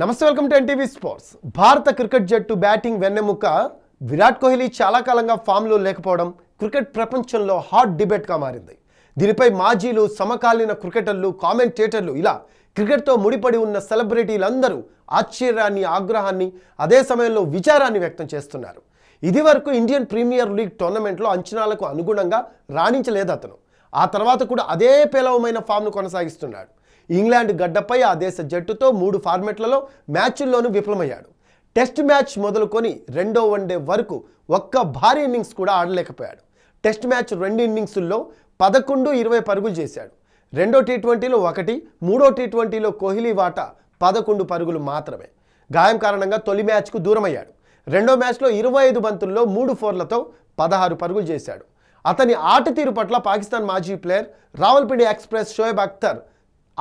నమస్తే welcome to NTV sports భారత cricket జట్టు బ్యాటింగ్ వెన్నెముక విరాట్ కోహ్లీ చాలా కాలంగా ఫామ్లో లేకపోవడం క్రికెట్ ప్రపంచంలో హాట్ డిబేట్గా మారింది దీనిపై మాజీలు సమకాలీన క్రికెటర్లు కామెంటేటర్లు ఇలా క్రికెట్తో ముడిపడి ఉన్న సెలబ్రిటీలందరూ ఆశ్చర్యాన్ని ఆగ్రహాన్ని అదే సమయంలో విచారాన్ని వ్యక్తం చేస్తున్నారు ఇది వరకు ఇండియన్ ప్రీమియర్ లీగ్ టోర్నమెంట్లో అంచనాలకు అనుగుణంగా రాణించలేదు అతను ఆ తర్వాత కూడా అదే పేలవమైన ఫామ్ను కొనసాగిస్తున్నాడు ఇంగ్లాండ్ గడ్డపై ఆ దేశ జట్టుతో మూడు ఫార్మెట్లలో మ్యాచ్ల్లోనూ విఫలమయ్యాడు టెస్ట్ మ్యాచ్ మొదలుకొని రెండో వన్డే వరకు ఒక్క భారీ ఇన్నింగ్స్ కూడా ఆడలేకపోయాడు టెస్ట్ మ్యాచ్ రెండు ఇన్నింగ్సుల్లో పదకొండు ఇరవై పరుగులు చేశాడు రెండో టీ ట్వంటీలో ఒకటి మూడో టీ ట్వంటీలో కోహ్లీ వాట పదకొండు పరుగులు మాత్రమే గాయం కారణంగా తొలి మ్యాచ్కు దూరమయ్యాడు రెండో మ్యాచ్లో ఇరవై ఐదు బంతుల్లో మూడు ఫోర్లతో పదహారు పరుగులు చేశాడు అతని ఆట తీరు పట్ల పాకిస్తాన్ మాజీ ప్లేయర్ రావల్పిండి ఎక్స్ప్రెస్ షోయబ్ అఖ్తర్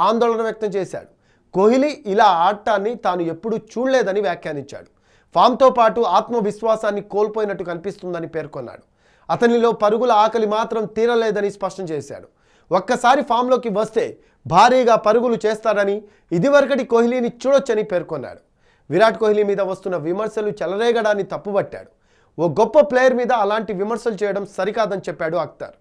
ఆందోళన వ్యక్తం చేశాడు కోహ్లీ ఇలా ఆడటాన్ని తాను ఎప్పుడూ చూడలేదని వ్యాఖ్యానించాడు ఫామ్తో పాటు ఆత్మవిశ్వాసాన్ని కోల్పోయినట్టు కనిపిస్తుందని పేర్కొన్నాడు అతనిలో పరుగుల ఆకలి మాత్రం తీరలేదని స్పష్టం చేశాడు ఒక్కసారి ఫామ్లోకి వస్తే భారీగా పరుగులు చేస్తాడని ఇదివరకటి కోహ్లీని చూడొచ్చని పేర్కొన్నాడు విరాట్ కోహ్లీ మీద వస్తున్న విమర్శలు చెలరేగడాన్ని తప్పుబట్టాడు ఓ గొప్ప ప్లేయర్ మీద అలాంటి విమర్శలు చేయడం సరికాదని చెప్పాడు అక్తర్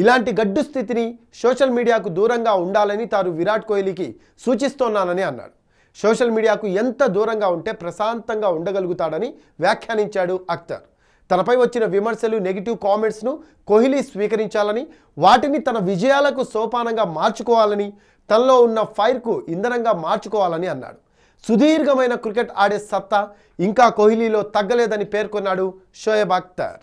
ఇలాంటి గడ్డు స్థితిని సోషల్ మీడియాకు దూరంగా ఉండాలని తాను విరాట్ కోహ్లీకి సూచిస్తోన్నానని అన్నాడు సోషల్ మీడియాకు ఎంత దూరంగా ఉంటే ప్రశాంతంగా ఉండగలుగుతాడని వ్యాఖ్యానించాడు అఖ్తర్ తనపై వచ్చిన విమర్శలు నెగిటివ్ కామెంట్స్ను కోహ్లీ స్వీకరించాలని వాటిని తన విజయాలకు సోపానంగా మార్చుకోవాలని తనలో ఉన్న ఫైర్కు ఇంధనంగా మార్చుకోవాలని అన్నాడు సుదీర్ఘమైన క్రికెట్ ఆడే సత్తా ఇంకా కోహ్లీలో తగ్గలేదని పేర్కొన్నాడు షోయబ్ అఖ్తర్